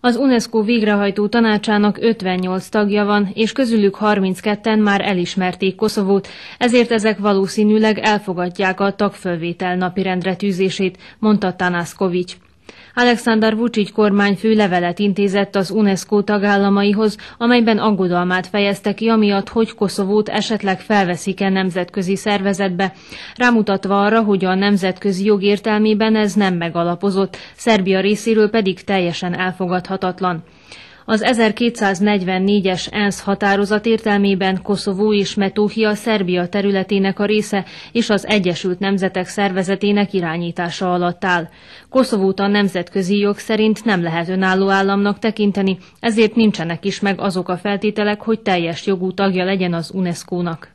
Az UNESCO végrehajtó tanácsának 58 tagja van, és közülük 32-en már elismerték Koszovót, ezért ezek valószínűleg elfogadják a tagfölvétel napirendre tűzését, mondta Tanászkovics. Alexander Vucic kormányfő levelet intézett az UNESCO tagállamaihoz, amelyben aggodalmát fejezte ki, amiatt, hogy Koszovót esetleg felveszik-e nemzetközi szervezetbe, rámutatva arra, hogy a nemzetközi jog értelmében ez nem megalapozott, Szerbia részéről pedig teljesen elfogadhatatlan. Az 1244-es ENSZ határozat értelmében Koszovó és Metóhia Szerbia területének a része és az Egyesült Nemzetek Szervezetének irányítása alatt áll. Koszovót a nemzetközi jog szerint nem lehet önálló államnak tekinteni, ezért nincsenek is meg azok a feltételek, hogy teljes jogú tagja legyen az UNESCO-nak.